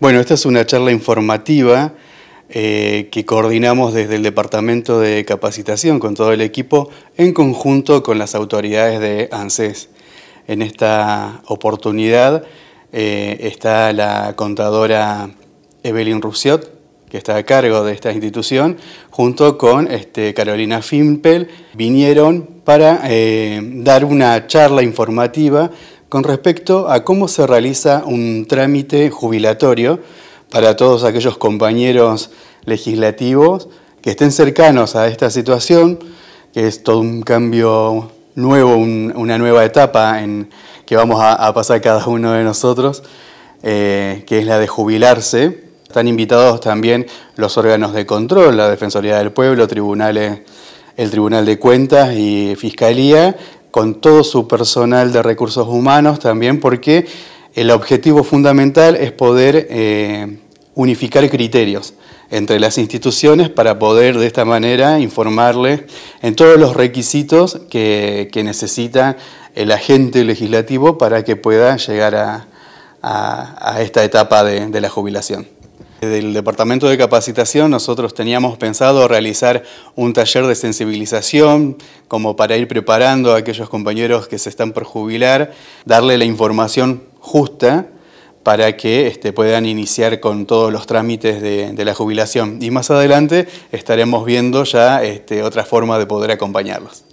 Bueno, esta es una charla informativa eh, que coordinamos desde el Departamento de Capacitación con todo el equipo en conjunto con las autoridades de ANSES. En esta oportunidad eh, está la contadora Evelyn Rusiot, que está a cargo de esta institución, junto con este, Carolina Fimpel, vinieron para eh, dar una charla informativa con respecto a cómo se realiza un trámite jubilatorio para todos aquellos compañeros legislativos que estén cercanos a esta situación, que es todo un cambio nuevo, una nueva etapa en que vamos a, pasar cada uno de nosotros, eh, que es la de jubilarse. Están invitados también los órganos de control, la Defensoría del Pueblo, tribunales, el Tribunal de Cuentas y Fiscalía, con todo su personal de recursos humanos también, porque el objetivo fundamental es poder eh, unificar criterios entre las instituciones para poder de esta manera informarle en todos los requisitos que, necesita el agente legislativo para que pueda llegar a, esta etapa de la jubilación. Del Departamento de Capacitación nosotros teníamos pensado realizar un taller de sensibilización como para ir preparando a aquellos compañeros que se están por jubilar, darle la información justa para que este, puedan iniciar con todos los trámites de, la jubilación. Y más adelante estaremos viendo ya este, otra forma de poder acompañarlos.